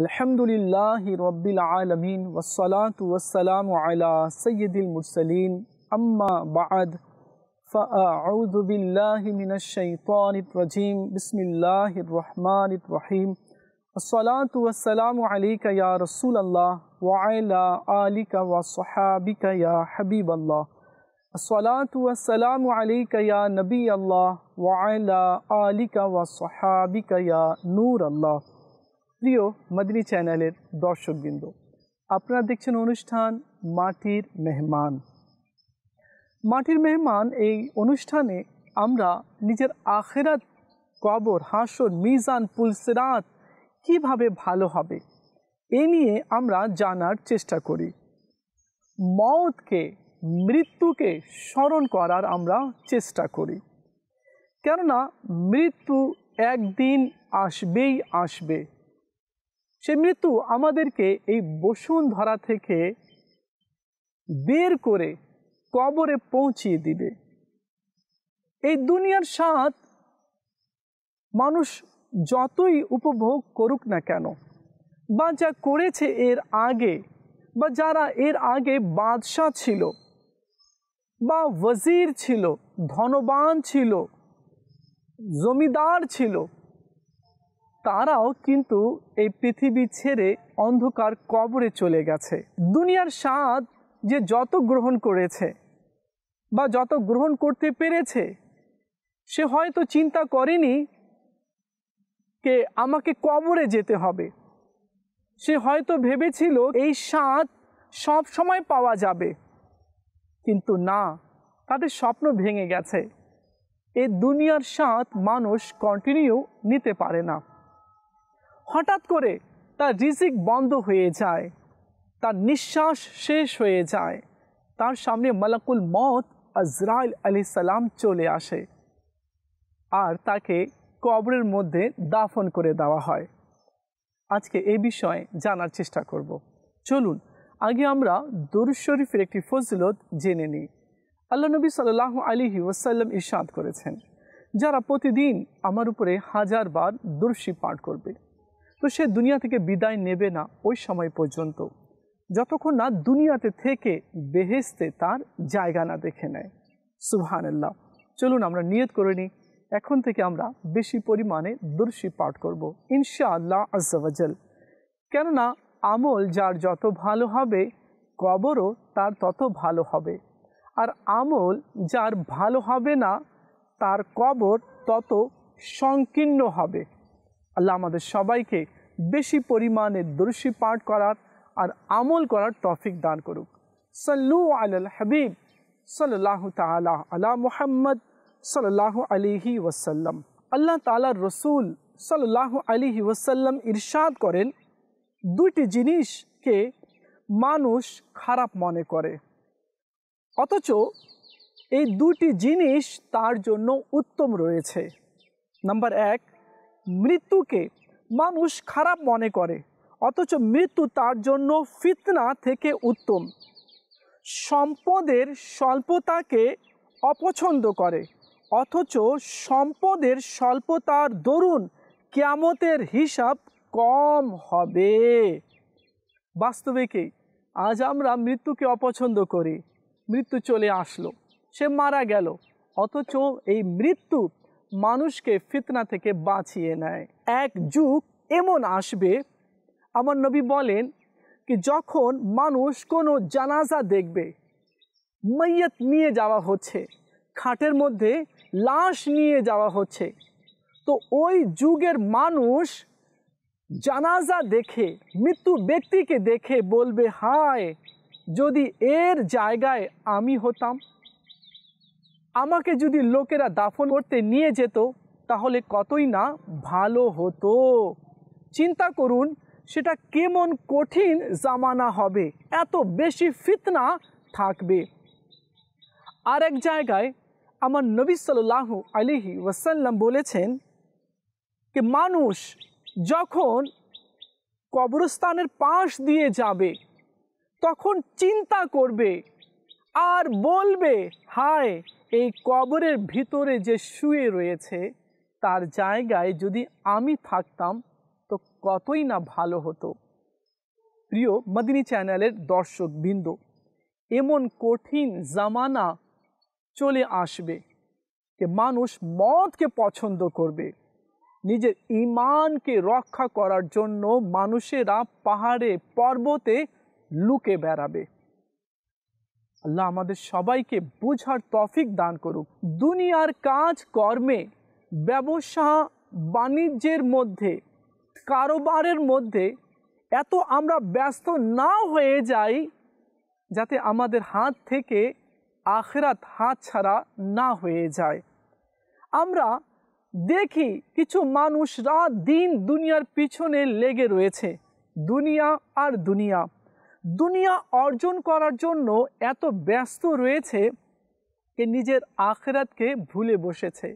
الحمد للہ رب العالمین والصلاة والسلام سید المرسلین اما بعد فاعوذ باللہ من الشیطان الرجیم بسم اللہ الرحمن الرحیم والصلاة والسلام علیکہ یا رسول اللہ وائل آلکہ وصحابکہ یا حبیب اللہ والسلام علیکہ یا نبی اللہ ولا آلکہ وصحابکہ یا نور اللہ প্রিয় মদিনী চ্যানেলের দর্শকবৃন্দ আপনারা দেখছেন অনুষ্ঠান মাটির মেহমান মাটির মেহমান এই অনুষ্ঠানে আমরা নিজের আখেরাত কবর হাসর মিজান পুলসেরাত কিভাবে ভালো হবে এ নিয়ে আমরা জানার চেষ্টা করি মতকে মৃত্যুকে স্মরণ করার আমরা চেষ্টা করি কেননা মৃত্যু একদিন আসবেই আসবে সে মৃত্যু আমাদেরকে এই ধরা থেকে বের করে কবরে পৌঁছিয়ে দিবে এই দুনিয়ার স্বাদ মানুষ যতই উপভোগ করুক না কেন বা যা করেছে এর আগে বা যারা এর আগে বাদশাহ ছিল বা ওয়াজির ছিল ধনবান ছিল জমিদার ছিল তারাও কিন্তু এই পৃথিবী ছেড়ে অন্ধকার কবরে চলে গেছে দুনিয়ার স্বাদ যে যত গ্রহণ করেছে বা যত গ্রহণ করতে পেরেছে সে হয়তো চিন্তা করেনি কে আমাকে কবরে যেতে হবে সে হয়তো ভেবেছিল এই স্বাদ সব সময় পাওয়া যাবে কিন্তু না তাদের স্বপ্ন ভেঙে গেছে এ দুনিয়ার স্বাদ মানুষ কন্টিনিউ নিতে পারে না হঠাৎ করে তার রিজিক বন্ধ হয়ে যায় তার নিঃশ্বাস শেষ হয়ে যায় তার সামনে মালাকুল মত আজরাইল আলি সালাম চলে আসে আর তাকে কবরের মধ্যে দাফন করে দেওয়া হয় আজকে এই বিষয়ে জানার চেষ্টা করব চলুন আগে আমরা দরুদ শরীফের একটি ফজলত জেনে নিই আল্লাহ নবী সাল আলী ওসাল্লাম ইরশাদ করেছেন যারা প্রতিদিন আমার উপরে হাজার বার দর্শি পাঠ করবে তো সে দুনিয়া থেকে বিদায় নেবে না ওই সময় পর্যন্ত যতক্ষণ না দুনিয়াতে থেকে বেহেস্তে তার জায়গা না দেখে নেয় সুবহানাল্লাহ চলুন আমরা নিয়ত করে নিই এখন থেকে আমরা বেশি পরিমাণে দর্শী পাঠ করব ইনশা আল্লাহ আজল কেননা আমল যার যত ভালো হবে কবরও তার তত ভালো হবে আর আমল যার ভালো হবে না তার কবর তত সংকীর্ণ হবে আল্লাহ আমাদের সবাইকে বেশি পরিমাণে দর্শি পাঠ করার আর আমল করার টফিক দান করুক সাল্লু আল হাবিব সাল্লাহ তালা আলা মুহাম্মদ সাল্লাহ আলিহি ওয়াসাল্লাম আল্লাহ তালা রসুল সাল্লাহ আলিহি ওসাল্লাম ইরশাদ করেন দুইটি জিনিসকে মানুষ খারাপ মনে করে অথচ এই দুটি জিনিস তার জন্য উত্তম রয়েছে নাম্বার এক মৃত্যুকে মানুষ খারাপ মনে করে অথচ মৃত্যু তার জন্য ফিতনা থেকে উত্তম সম্পদের স্বল্পতাকে অপছন্দ করে অথচ সম্পদের স্বল্পতার দরুন ক্যামতের হিসাব কম হবে বাস্তবিকই আজ আমরা মৃত্যুকে অপছন্দ করি মৃত্যু চলে আসলো সে মারা গেল অথচ এই মৃত্যু মানুষকে ফিতনা থেকে বাঁচিয়ে নেয় এক যুগ এমন আসবে আমার নবী বলেন কি যখন মানুষ কোনো জানাজা দেখবে মৈয়ত নিয়ে যাওয়া হচ্ছে খাটের মধ্যে লাশ নিয়ে যাওয়া হচ্ছে তো ওই যুগের মানুষ জানাজা দেখে মৃত্যু ব্যক্তিকে দেখে বলবে হায় যদি এর জায়গায় আমি হতাম আমাকে যদি লোকেরা দাফন করতে নিয়ে যেত তাহলে কতই না ভালো হতো চিন্তা করুন সেটা কেমন কঠিন জামানা হবে এত বেশি ফিতনা থাকবে আর এক জায়গায় আমার নবী সাল্লাহ আলিহি ওয়াসাল্লাম বলেছেন যে মানুষ যখন কবরস্থানের পাশ দিয়ে যাবে তখন চিন্তা করবে আর বলবে হায় এই কবরের ভিতরে যে শুয়ে রয়েছে তার জায়গায় যদি আমি থাকতাম তো কতই না ভালো হতো প্রিয় মদিনী চ্যানেলের দর্শকবৃন্দ এমন কঠিন জামানা চলে আসবে যে মানুষ মদকে পছন্দ করবে নিজের ইমানকে রক্ষা করার জন্য মানুষেরা পাহাড়ে পর্বতে লুকে বেড়াবে আল্লাহ আমাদের সবাইকে বোঝার তফিক দান করুক দুনিয়ার কাজ কর্মে ব্যবসা বাণিজ্যের মধ্যে কারোবারের মধ্যে এত আমরা ব্যস্ত না হয়ে যাই যাতে আমাদের হাত থেকে আখরাত হাত ছাড়া না হয়ে যায় আমরা দেখি কিছু মানুষ রাত দিন দুনিয়ার পিছনে লেগে রয়েছে দুনিয়া আর দুনিয়া দুনিয়া অর্জন করার জন্য এত ব্যস্ত রয়েছে যে নিজের আখরাতকে ভুলে বসেছে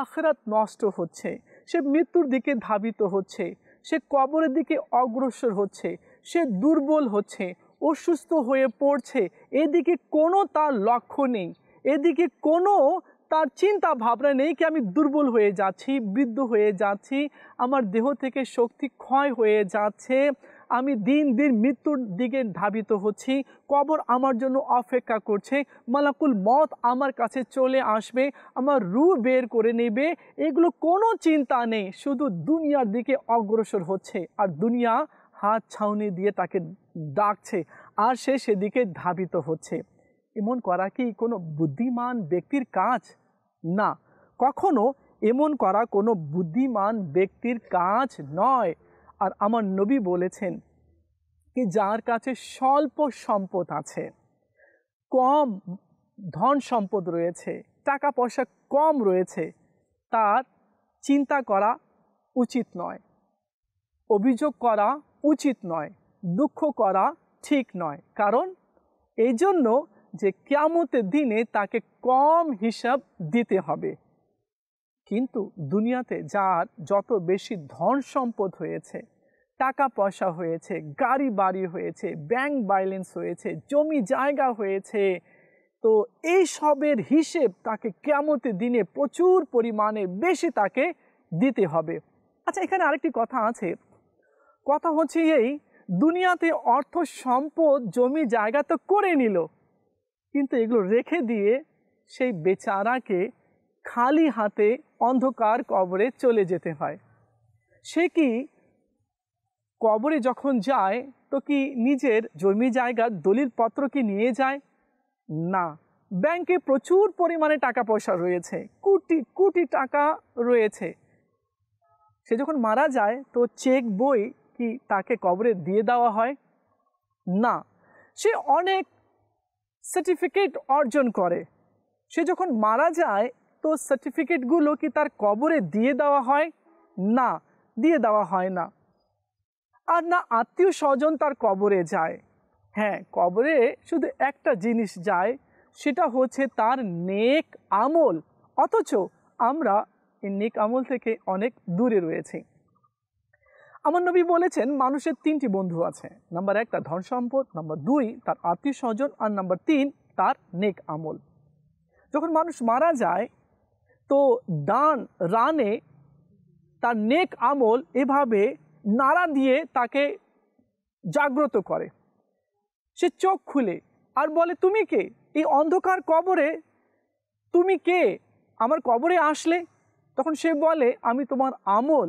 আখরাত নষ্ট হচ্ছে সে মৃত্যুর দিকে ধাবিত হচ্ছে সে কবরের দিকে অগ্রসর হচ্ছে সে দুর্বল হচ্ছে অসুস্থ হয়ে পড়ছে এদিকে কোনো তার লক্ষ্য নেই এদিকে কোনো তার চিন্তা ভাবনা নেই কি আমি দুর্বল হয়ে যাচ্ছি বৃদ্ধ হয়ে যাচ্ছি আমার দেহ থেকে শক্তি ক্ষয় হয়ে যাচ্ছে আমি দিন দিন মৃত্যুর দিকে ধাবিত হচ্ছি কবর আমার জন্য অপেক্ষা করছে মালাকুল মত আমার কাছে চলে আসবে আমার রু বের করে নেবে এগুলো কোনো চিন্তা নেই শুধু দুনিয়ার দিকে অগ্রসর হচ্ছে আর দুনিয়া হাত ছাউনি দিয়ে তাকে ডাকছে আর সে সেদিকে ধাবিত হচ্ছে এমন করা কি কোনো বুদ্ধিমান ব্যক্তির কাজ না কখনো এমন করা কোনো বুদ্ধিমান ব্যক্তির কাজ নয় আর আমার নবী বলেছেন কি যার কাছে স্বল্প সম্পদ আছে কম ধন সম্পদ রয়েছে টাকা পয়সা কম রয়েছে তার চিন্তা করা উচিত নয় অভিযোগ করা উচিত নয় দুঃখ করা ঠিক নয় কারণ এই জন্য যে কেমতের দিনে তাকে কম হিসাব দিতে হবে কিন্তু দুনিয়াতে যার যত বেশি ধন সম্পদ হয়েছে টাকা পয়সা হয়েছে গাড়ি বাড়ি হয়েছে ব্যাংক ব্যালেন্স হয়েছে জমি জায়গা হয়েছে তো এই সবের হিসেব তাকে কেমতে দিনে প্রচুর পরিমাণে বেশি তাকে দিতে হবে আচ্ছা এখানে আরেকটি কথা আছে কথা হচ্ছে এই দুনিয়াতে অর্থ সম্পদ জমি জায়গা তো করে নিল কিন্তু এগুলো রেখে দিয়ে সেই বেচারাকে খালি হাতে অন্ধকার কবরে চলে যেতে হয় সে কি কবরে যখন যায় তো কি নিজের জমি জায়গার দলিল পত্র কি নিয়ে যায় না ব্যাংকে প্রচুর পরিমাণে টাকা পয়সা রয়েছে কোটি কোটি টাকা রয়েছে সে যখন মারা যায় তো চেক বই কি তাকে কবরে দিয়ে দেওয়া হয় না সে অনেক সার্টিফিকেট অর্জন করে সে যখন মারা যায় তো সার্টিফিকেটগুলো কি তার কবরে দিয়ে দেওয়া হয় না দিয়ে দেওয়া হয় না আর না আত্মীয় স্বজন তার কবরে যায় হ্যাঁ কবরে শুধু একটা জিনিস যায় সেটা হচ্ছে তার নেক আমল অথচ আমরা এই নেক আমল থেকে অনেক দূরে রয়েছে আমার নবী বলেছেন মানুষের তিনটি বন্ধু আছে নাম্বার এক তার ধন সম্পদ নাম্বার দুই তার আত্মীয় স্বজন আর নাম্বার তিন তার নেক আমল যখন মানুষ মারা যায় তো ডান রানে তার নেক আমল এভাবে নাড়া দিয়ে তাকে জাগ্রত করে সে চোখ খুলে আর বলে তুমি কে এই অন্ধকার কবরে তুমি কে আমার কবরে আসলে তখন সে বলে আমি তোমার আমল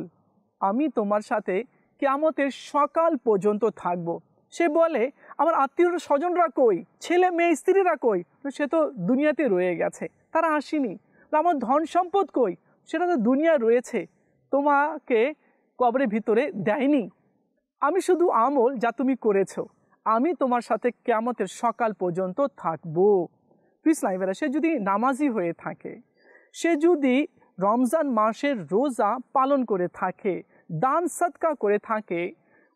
আমি তোমার সাথে কেমতের সকাল পর্যন্ত থাকব। সে বলে আমার আত্মীয় স্বজনরা কই ছেলে মেয়ে স্ত্রীরা কই সে তো দুনিয়াতে রয়ে গেছে তারা আসেনি আমার ধন সম্পদ কই সেটা তো দুনিয়া রয়েছে তোমাকে কবরের ভিতরে দেয়নি আমি শুধু আমল যা তুমি করেছ আমি তোমার সাথে কেমতের সকাল পর্যন্ত থাকবো ইসলামেরা সে যদি নামাজি হয়ে থাকে সে যদি রমজান মাসের রোজা পালন করে থাকে দান সৎকা করে থাকে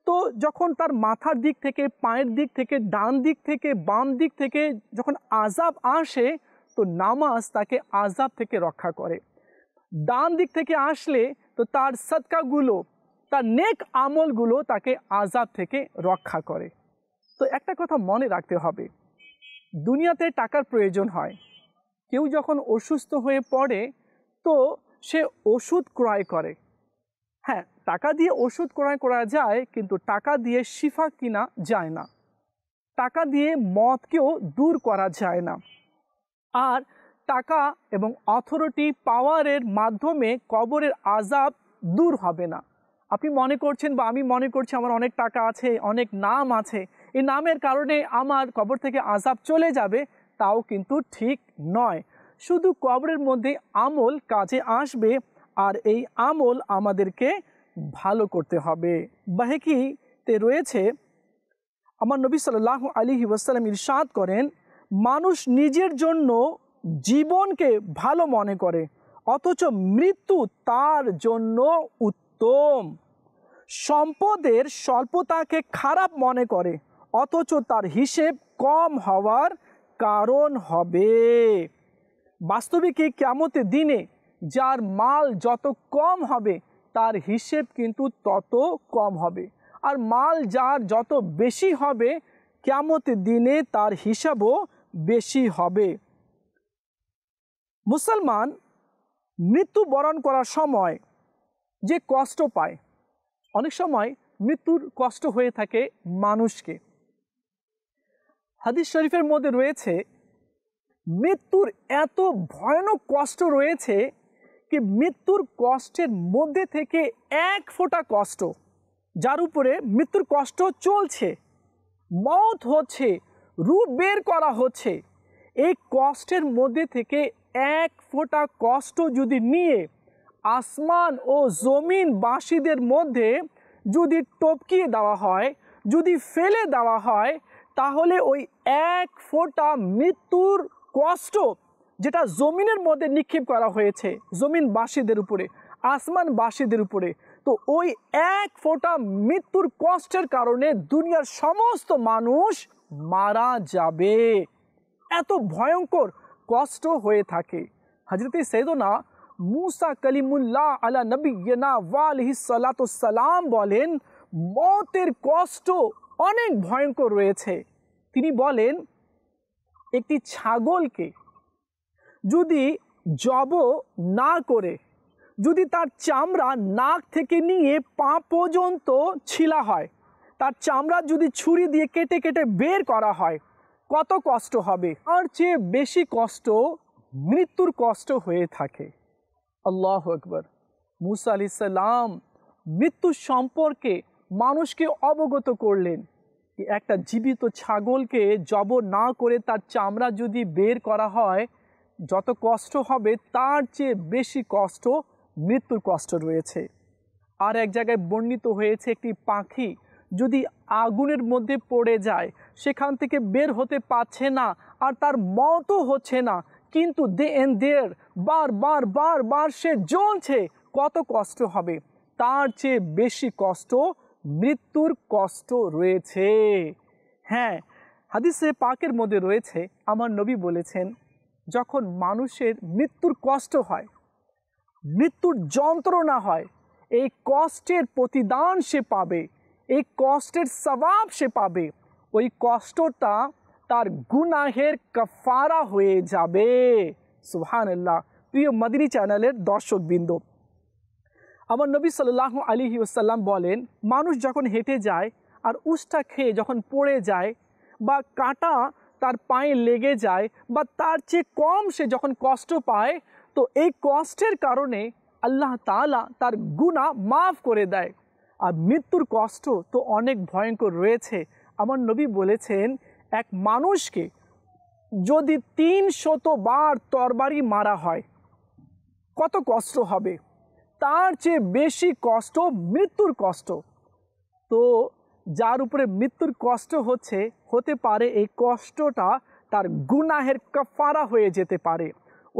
তো যখন তার মাথার দিক থেকে পায়ের দিক থেকে ডান দিক থেকে বাম দিক থেকে যখন আজাব আসে তো নামাজ তাকে আজাব থেকে রক্ষা করে ডান দিক থেকে আসলে তো তার সৎকাগুলো তার নেক আমলগুলো তাকে আজাব থেকে রক্ষা করে তো একটা কথা মনে রাখতে হবে দুনিয়াতে টাকার প্রয়োজন হয় কেউ যখন অসুস্থ হয়ে পড়ে তো সে ওষুধ ক্রয় করে হ্যাঁ টাকা দিয়ে ওষুধ ক্রয় করা যায় কিন্তু টাকা দিয়ে শিফা কিনা যায় না টাকা দিয়ে মদকেও দূর করা যায় না আর টাকা এবং অথরিটি পাওয়ারের মাধ্যমে কবরের আজাব দূর হবে না আপনি মনে করছেন বা আমি মনে করছি আমার অনেক টাকা আছে অনেক নাম আছে এই নামের কারণে আমার কবর থেকে আজাব চলে যাবে তাও কিন্তু ঠিক নয় শুধু কবরের মধ্যে আমল কাজে আসবে আর এই আমল আমাদেরকে ভালো করতে হবে বাহেকিতে রয়েছে আমার নবী সাল্লাহ আলী ওয়াসালাম ইরশাদ করেন মানুষ নিজের জন্য জীবনকে ভালো মনে করে অথচ মৃত্যু তার জন্য উত্তম সম্পদের স্বল্পতাকে খারাপ মনে করে অথচ তার হিসেব কম হওয়ার কারণ হবে বাস্তবিকই কেমতে দিনে যার মাল যত কম হবে তার হিসেব কিন্তু তত কম হবে আর মাল যার যত বেশি হবে কেমতে দিনে তার হিসাবও বেশি হবে মুসলমান মৃত্যুবরণ করার সময় যে কষ্ট পায় অনেক সময় মৃত্যুর কষ্ট হয়ে থাকে মানুষকে হাদিস শরীফের মধ্যে রয়েছে মৃত্যুর এত ভয়ানক কষ্ট রয়েছে কি মৃত্যুর কষ্টের মধ্যে থেকে এক ফোঁটা কষ্ট যার উপরে মৃত্যুর কষ্ট চলছে মত হচ্ছে রূপ বের করা হচ্ছে এই কষ্টের মধ্যে থেকে এক ফোঁটা কষ্ট যদি নিয়ে আসমান ও জমিন বাসীদের মধ্যে যদি টপকিয়ে দেওয়া হয় যদি ফেলে দেওয়া হয় তাহলে ওই এক ফোঁটা মৃত্যুর কষ্ট যেটা জমিনের মধ্যে নিক্ষেপ করা হয়েছে জমিন বাসীদের উপরে আসমান বাসীদের উপরে তো ওই এক ফোঁটা মৃত্যুর কষ্টের কারণে দুনিয়ার সমস্ত মানুষ মারা যাবে এত ভয়ঙ্কর কষ্ট হয়ে থাকে হজরত সৈদনা মুসা কালিমুল্লাহ আলা নবীনা ওয়ালহি সালাম বলেন মতের কষ্ট অনেক ভয়ঙ্কর রয়েছে তিনি বলেন একটি ছাগলকে যদি জব না করে যদি তার চামড়া নাক থেকে নিয়ে পা পর্যন্ত ছিলা হয় তার চামড়া যদি ছুরি দিয়ে কেটে কেটে বের করা হয় কত কষ্ট হবে আর চেয়ে বেশি কষ্ট মৃত্যুর কষ্ট হয়ে থাকে আল্লাহ আকবর মুসা আলি সাল্লাম মৃত্যু সম্পর্কে মানুষকে অবগত করলেন একটা জীবিত ছাগলকে জব না করে তার চামড়া যদি বের করা হয় যত কষ্ট হবে তার চেয়ে বেশি কষ্ট মৃত্যুর কষ্ট রয়েছে আর এক জায়গায় বর্ণিত হয়েছে একটি পাখি যদি আগুনের মধ্যে পড়ে যায় সেখান থেকে বের হতে পারছে না আর তার মতও হচ্ছে না কিন্তু দে এন্ড দেয়ার বার বার বার বার সে জ্বলছে কত কষ্ট হবে তার চেয়ে বেশি কষ্ট মৃত্যুর কষ্ট রয়েছে হ্যাঁ হাদিসে পাকের মধ্যে রয়েছে আমার নবী বলেছেন যখন মানুষের মৃত্যুর কষ্ট হয় মৃত্যুর যন্ত্রণা হয় এই কষ্টের প্রতিদান সে পাবে এই কষ্টের স্বভাব সে পাবে ওই কষ্টটা তার গুনাহের কাফারা হয়ে যাবে সুহান আল্লাহ প্রিয় মদিনী চ্যানেলের দর্শকবৃন্দ আমার নবী সাল্লাহ আলী ওসাল্লাম বলেন মানুষ যখন হেঁটে যায় আর উষ্টা খেয়ে যখন পড়ে যায় বা কাটা তার পায়ে লেগে যায় বা তার চেয়ে কম সে যখন কষ্ট পায় তো এই কষ্টের কারণে আল্লাহ তালা তার গুণা মাফ করে দেয় আর মৃত্যুর কষ্ট তো অনেক ভয়ঙ্কর রয়েছে আমার নবী বলেছেন এক মানুষকে যদি তিন শতবার তরবারি মারা হয় কত কষ্ট হবে তার চেয়ে বেশি কষ্ট মৃত্যুর কষ্ট তো যার উপরে মৃত্যুর কষ্ট হচ্ছে হতে পারে এই কষ্টটা তার গুনাহের কাফারা হয়ে যেতে পারে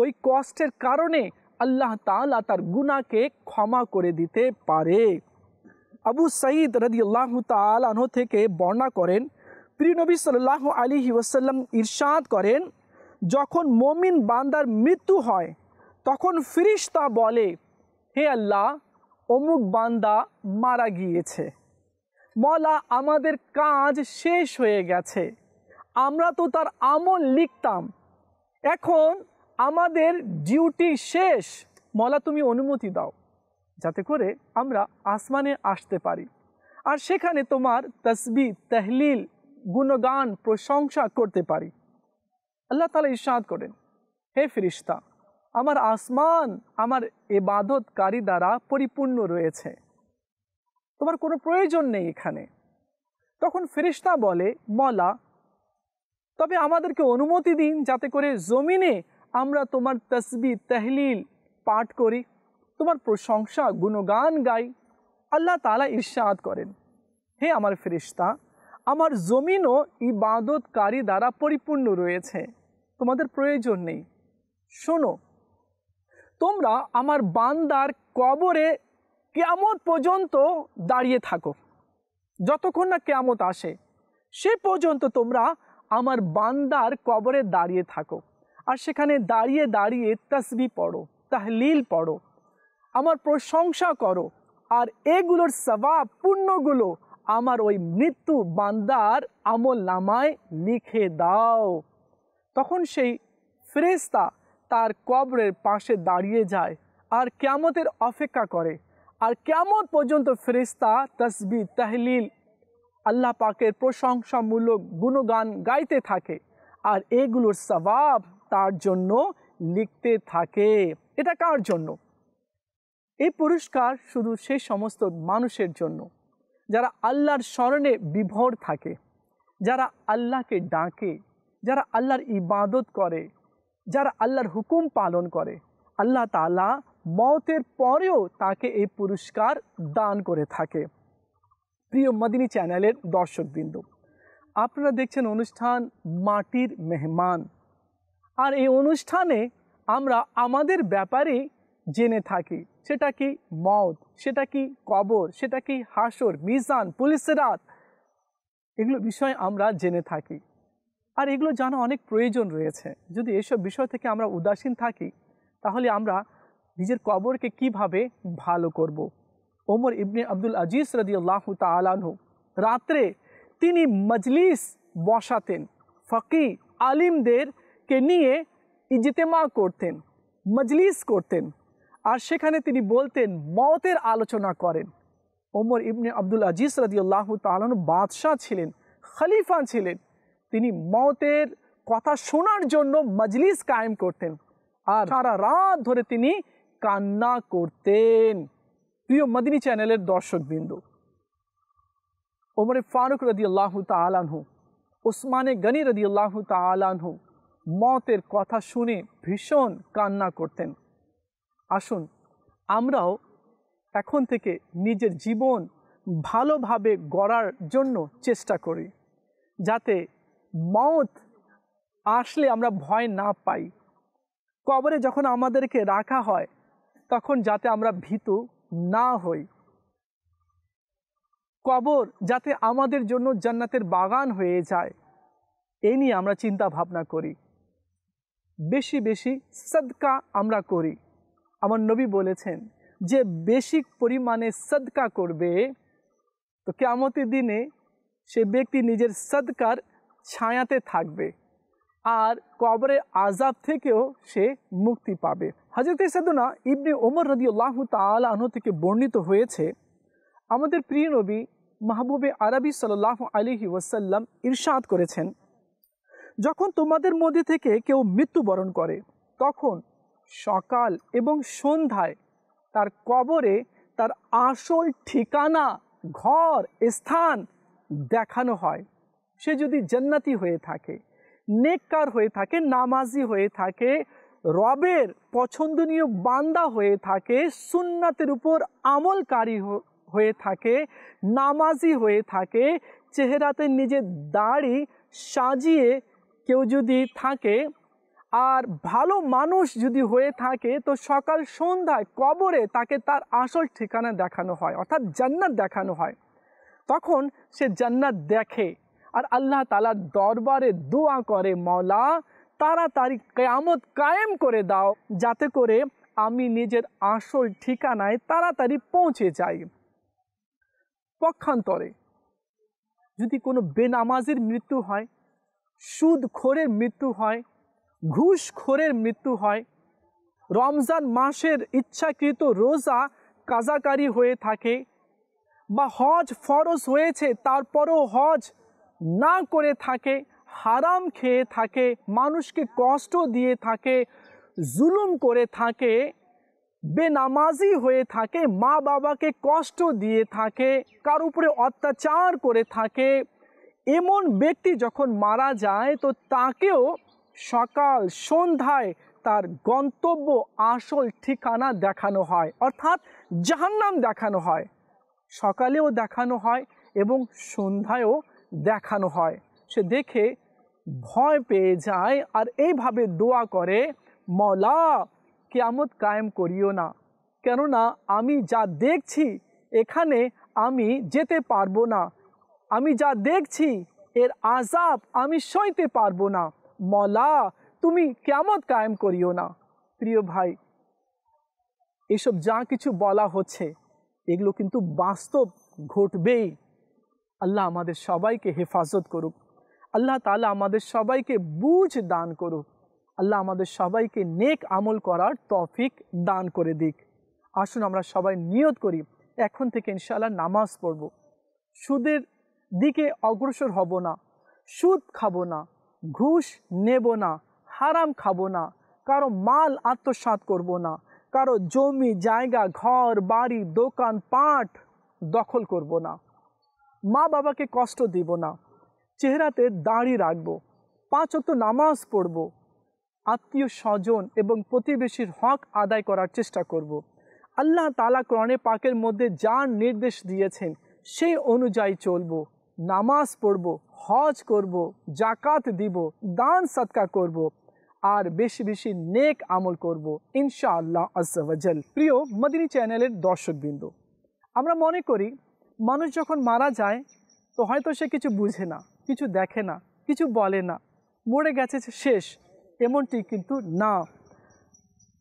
ওই কষ্টের কারণে আল্লাহ তালা তার গুনাকে ক্ষমা করে দিতে পারে আবু সঈদ রদি আল্লাহ তালাহ থেকে বর্ণনা করেন প্রিয়নবী সাল্লাহ আলী ওসাল্লাম ইরশাদ করেন যখন মমিন বান্দার মৃত্যু হয় তখন ফিরিস্তা বলে হে আল্লাহ অমুক বান্দা মারা গিয়েছে মলা আমাদের কাজ শেষ হয়ে গেছে আমরা তো তার আমল লিখতাম এখন আমাদের ডিউটি শেষ মলা তুমি অনুমতি দাও যাতে করে আমরা আসমানে আসতে পারি আর সেখানে তোমার তসবি তহলিল গুণগান প্রশংসা করতে পারি আল্লাহ তালা ইসাদ করেন হে ফিরিস্তা আমার আসমান আমার এবাদতকারী দ্বারা পরিপূর্ণ রয়েছে তোমার কোনো প্রয়োজন নেই এখানে তখন ফেরিস্তা বলে মলা তবে আমাদেরকে অনুমতি দিন যাতে করে জমিনে আমরা তোমার তসবি তহলিল পাঠ করি তোমার প্রশংসা গুণগান গাই আল্লাহ তালা ইরশাদ করেন হে আমার ফেরিস্তা আমার জমিনও ইবাদতকারী দ্বারা পরিপূর্ণ রয়েছে তোমাদের প্রয়োজন নেই শোনো তোমরা আমার বান্দার কবরে কেয়ামত পর্যন্ত দাঁড়িয়ে থাকো যতক্ষণ না কেয়ামত আসে সে পর্যন্ত তোমরা আমার বান্দার কবরে দাঁড়িয়ে থাকো আর সেখানে দাঁড়িয়ে দাঁড়িয়ে তসবি পড়ো তাহলিল পড়ো আমার প্রশংসা করো আর এগুলোর সবাব পূর্ণগুলো আমার ওই মৃত্যু বান্দার আমল নামায় লিখে দাও তখন সেই ফ্রেস্তা তার কবরের পাশে দাঁড়িয়ে যায় আর ক্যামতের অপেক্ষা করে আর ক্যামত পর্যন্ত ফ্রেস্তা তসবি তাহলিল আল্লাহ পাকের প্রশংসামূলক গুণগান গাইতে থাকে আর এগুলোর সবাব তার জন্য লিখতে থাকে এটা কার জন্য এই পুরস্কার শুধু সেই সমস্ত মানুষের জন্য যারা আল্লাহর স্মরণে বিভোর থাকে যারা আল্লাহকে ডাকে যারা আল্লাহর ইবাদত করে যারা আল্লাহর হুকুম পালন করে আল্লাহ তালা মতের পরেও তাকে এই পুরস্কার দান করে থাকে প্রিয় মদিনী চ্যানেলের দর্শকবৃন্দ আপনারা দেখছেন অনুষ্ঠান মাটির মেহমান আর এই অনুষ্ঠানে আমরা আমাদের ব্যাপারে জেনে থাকি সেটা কি মত সেটা কি কবর সেটা কি হাসর মিজান পুলিশের রাত এগুলো বিষয় আমরা জেনে থাকি আর এগুলো জানা অনেক প্রয়োজন রয়েছে যদি এসব বিষয় থেকে আমরা উদাসীন থাকি তাহলে আমরা নিজের কবরকে কিভাবে ভালো করব। ওমর ইবনে আব্দুল আজিজ রদিয়াল্লাহ তালু রাত্রে তিনি মজলিস বসাতেন ফকি আলিমদেরকে নিয়ে ইজতেমা করতেন মজলিস করতেন আর সেখানে তিনি বলতেন মতের আলোচনা করেন ওমর ইবনে আবদুল আজিজ রাজিউল্লাহ তালন বাদশাহ ছিলেন খলিফা ছিলেন তিনি মতের কথা শোনার জন্য মজলিস কায়েম করতেন আর সারা রাত ধরে তিনি কান্না করতেন প্রিয় মদিনী চ্যানেলের দর্শকবৃন্দ ওমরে ফারুক রদিউল্লাহ তালানহু ওসমানে গনি রদিউল্লাহ তালানহু মতের কথা শুনে ভীষণ কান্না করতেন আসুন আমরাও এখন থেকে নিজের জীবন ভালোভাবে গড়ার জন্য চেষ্টা করি যাতে মত আসলে আমরা ভয় না পাই কবরে যখন আমাদেরকে রাখা হয় তখন যাতে আমরা ভীত না হই কবর যাতে আমাদের জন্য জান্নাতের বাগান হয়ে যায় এ নিয়ে আমরা চিন্তা ভাবনা করি বেশি বেশি সদকা আমরা করি আমার নবী বলেছেন যে বেশি পরিমাণে সদকা করবে তো কেমতের দিনে সে ব্যক্তি নিজের সদকার ছায়াতে থাকবে আর কবরের আজাব থেকেও সে মুক্তি পাবে হাজরত সাদুনা ইবনে ওমর রদিউল্লাহ তাল আহ থেকে বর্ণিত হয়েছে আমাদের প্রিয় নবী মাহবুবে আরবি সাল্লাহ আলিহি ওয়াসাল্লাম ইরশাদ করেছেন যখন তোমাদের মধ্যে থেকে কেউ মৃত্যুবরণ করে তখন সকাল এবং সন্ধ্যায় তার কবরে তার আসল ঠিকানা ঘর স্থান দেখানো হয় সে যদি জান্নাতি হয়ে থাকে নেককার হয়ে থাকে নামাজি হয়ে থাকে রবের পছন্দনীয় বান্দা হয়ে থাকে সুন্নাতের উপর আমলকারী হয়ে থাকে নামাজি হয়ে থাকে চেহারাতে নিজের দাড়ি সাজিয়ে কেউ যদি থাকে আর ভালো মানুষ যদি হয়ে থাকে তো সকাল সন্ধ্যায় কবরে তাকে তার আসল ঠিকানা দেখানো হয় অর্থাৎ জান্নাত দেখানো হয় তখন সে জান্নাত দেখে আর আল্লাহ তালার দরবারে দোয়া করে মলা তাড়াতাড়ি কেয়ামত কায়েম করে দাও যাতে করে আমি নিজের আসল ঠিকানায় তাড়াতাড়ি পৌঁছে যাই পক্ষান্তরে যদি কোনো বেনামাজির মৃত্যু হয় সুদ খোরের মৃত্যু হয় ঘুষখোরের মৃত্যু হয় রমজান মাসের ইচ্ছাকৃত রোজা কাজাকারি হয়ে থাকে বা হজ ফরজ হয়েছে তারপরও হজ না করে থাকে হারাম খেয়ে থাকে মানুষকে কষ্ট দিয়ে থাকে জুলুম করে থাকে বেনামাজি হয়ে থাকে মা বাবাকে কষ্ট দিয়ে থাকে কার উপরে অত্যাচার করে থাকে এমন ব্যক্তি যখন মারা যায় তো তাকেও সকাল সন্ধ্যায় তার গন্তব্য আসল ঠিকানা দেখানো হয় অর্থাৎ জাহান্নাম দেখানো হয় সকালেও দেখানো হয় এবং সন্ধ্যায়ও দেখানো হয় সে দেখে ভয় পেয়ে যায় আর এইভাবে দোয়া করে মলা কেয়ামত কায়েম করিও না কেননা আমি যা দেখছি এখানে আমি যেতে পারবো না আমি যা দেখছি এর আজাব আমি সইতে পারবো না মলা তুমি কেমন কায়েম করিও না প্রিয় ভাই এসব যা কিছু বলা হচ্ছে এগুলো কিন্তু বাস্তব ঘটবেই আল্লাহ আমাদের সবাইকে হেফাজত করুক আল্লাহ তালা আমাদের সবাইকে বুঝ দান করুক আল্লাহ আমাদের সবাইকে নেক আমল করার তফিক দান করে দিক আসুন আমরা সবাই নিয়ত করি এখন থেকে ইনশাআল্লাহ নামাজ পড়ব সুদের দিকে অগ্রসর হব না সুদ খাবো না ঘুষ নেব না হারাম খাবো না কারো মাল আত্মসাত করব না কারো জমি জায়গা ঘর বাড়ি দোকান পাট দখল করব না মা বাবাকে কষ্ট দিব না চেহারাতে দাড়ি রাখব পাঁচত নামাজ পড়ব আত্মীয় স্বজন এবং প্রতিবেশীর হক আদায় করার চেষ্টা করব। আল্লাহ তালা ক্রণে পাকের মধ্যে যার নির্দেশ দিয়েছেন সেই অনুযায়ী চলব নামাজ পড়ব হজ করব জাকাত দিব দান সৎকা করব আর বেশি বেশি নেক আমল করব ইনশাআল্লাহ আজল প্রিয় মদিনী চ্যানেলের দর্শকবৃন্দ আমরা মনে করি মানুষ যখন মারা যায় তো হয়তো সে কিছু বুঝে না কিছু দেখে না কিছু বলে না মরে গেছে শেষ এমনটি কিন্তু না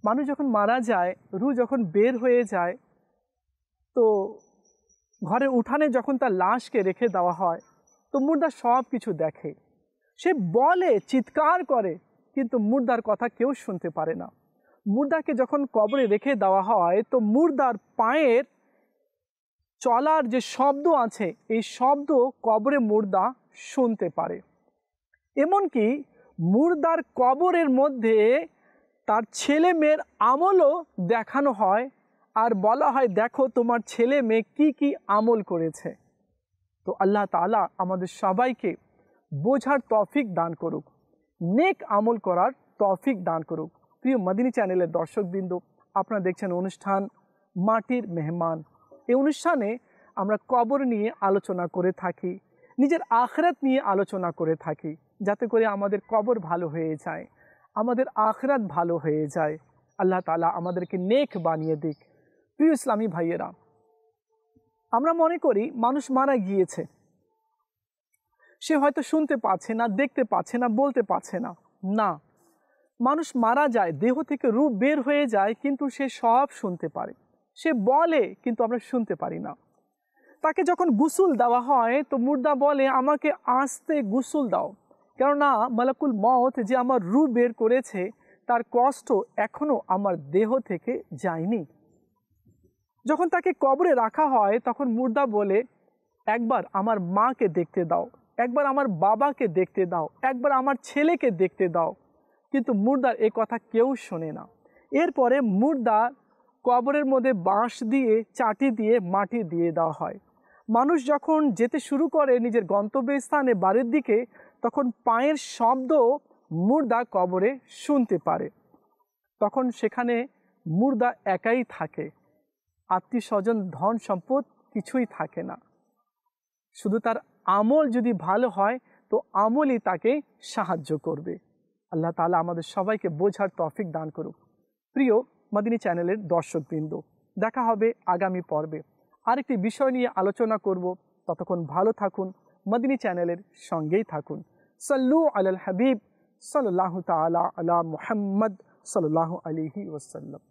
মানুষ যখন মারা যায় রু যখন বের হয়ে যায় তো ঘরে উঠানে যখন তার লাশকে রেখে দেওয়া হয় তো মুর্দা সব কিছু দেখে সে বলে চিৎকার করে কিন্তু মুর্দার কথা কেউ শুনতে পারে না মুর্দাকে যখন কবরে রেখে দেওয়া হয় তো মুর্দার পায়ের চলার যে শব্দ আছে এই শব্দ কবরে মুর্দা শুনতে পারে এমনকি মুর্দার কবরের মধ্যে তার ছেলে মেয়ের আমলও দেখানো হয় আর বলা হয় দেখো তোমার ছেলে মেয়ে কি কি আমল করেছে তো আল্লাহ তালা আমাদের সবাইকে বোঝার তফিক দান করুক নেক আমল করার তফিক দান করুক প্রিয় মদিনী চ্যানেলের দর্শকবৃন্দ আপনারা দেখছেন অনুষ্ঠান মাটির মেহমান এই অনুষ্ঠানে আমরা কবর নিয়ে আলোচনা করে থাকি নিজের আখরাত নিয়ে আলোচনা করে থাকি যাতে করে আমাদের কবর ভালো হয়ে যায় আমাদের আখরাত ভালো হয়ে যায় আল্লাহ তালা আমাদেরকে নেক বানিয়ে দিক প্রিয় ইসলামী ভাইয়েরা আমরা মনে করি মানুষ মারা গিয়েছে সে হয়তো শুনতে পাচ্ছে না দেখতে পাচ্ছে না বলতে পাচ্ছে না না মানুষ মারা যায় দেহ থেকে রূপ বের হয়ে যায় কিন্তু সে সব শুনতে পারে সে বলে কিন্তু আমরা শুনতে পারি না তাকে যখন গুসুল দেওয়া হয় তো মুর্দা বলে আমাকে আসতে গুসুল দাও কেননা মালাকুল মত যে আমার রূপ বের করেছে তার কষ্ট এখনও আমার দেহ থেকে যায়নি যখন তাকে কবরে রাখা হয় তখন মুর্দা বলে একবার আমার মাকে দেখতে দাও একবার আমার বাবাকে দেখতে দাও একবার আমার ছেলেকে দেখতে দাও কিন্তু মুর্দার এ কথা কেউ শোনে না এরপরে মুর্দা কবরের মধ্যে বাঁশ দিয়ে চাটি দিয়ে মাটি দিয়ে দেওয়া হয় মানুষ যখন যেতে শুরু করে নিজের গন্তব্যস্থানে বাড়ির দিকে তখন পায়ের শব্দ মুর্দা কবরে শুনতে পারে তখন সেখানে মুর্দা একাই থাকে আত্মীয় স্বজন ধন সম্পদ কিছুই থাকে না শুধু তার আমল যদি ভালো হয় তো আমলই তাকে সাহায্য করবে আল্লাহ তালা আমাদের সবাইকে বোঝার তফিক দান করুক প্রিয় মাদিনী চ্যানেলের দর্শকবৃন্দ দেখা হবে আগামী পর্বে আরেকটি বিষয় নিয়ে আলোচনা করব ততক্ষণ ভালো থাকুন মদিনী চ্যানেলের সঙ্গেই থাকুন সাল্লু আল হাবিব সাল্লাহ তালা আলা মুহাম্মদ সাল্লাহ আলিহি ওসাল্লাম